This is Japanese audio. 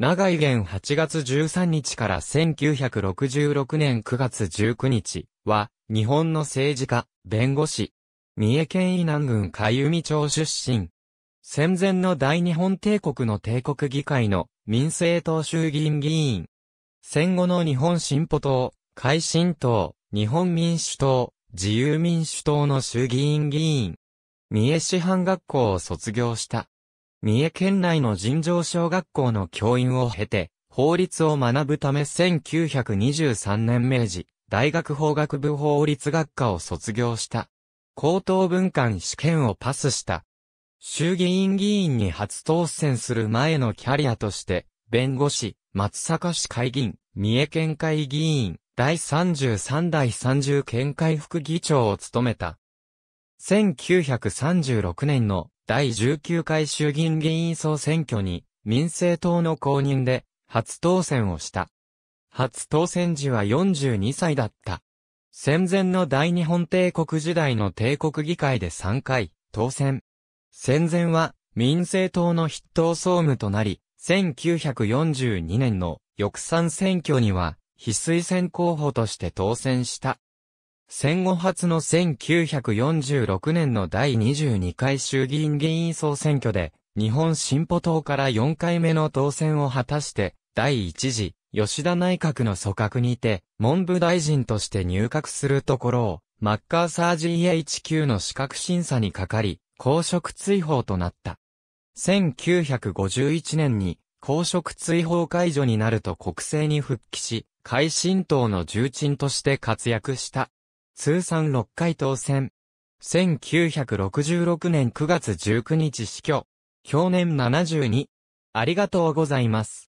長井元8月13日から1966年9月19日は、日本の政治家、弁護士。三重県伊南郡海海町出身。戦前の大日本帝国の帝国議会の民政党衆議院議員。戦後の日本進歩党、改進党、日本民主党、自由民主党の衆議院議員。三重市藩学校を卒業した。三重県内の尋常小学校の教員を経て、法律を学ぶため1923年明治、大学法学部法律学科を卒業した。高等文官試験をパスした。衆議院議員に初当選する前のキャリアとして、弁護士、松阪市会議員、三重県会議員、第33代30県会副議長を務めた。1936年の第19回衆議院議員総選挙に民政党の公認で初当選をした。初当選時は42歳だった。戦前の大日本帝国時代の帝国議会で3回当選。戦前は民政党の筆頭総務となり、1942年の翌3選挙には、非推薦候補として当選した。戦後初の1946年の第22回衆議院議員総選挙で、日本進歩党から4回目の当選を果たして、第1次、吉田内閣の組閣にて、文部大臣として入閣するところを、マッカーサー GHQ の資格審査にかかり、公職追放となった。1951年に、公職追放解除になると国政に復帰し、改新党の重鎮として活躍した。通算6回当選。1966年9月19日死去。去年72。ありがとうございます。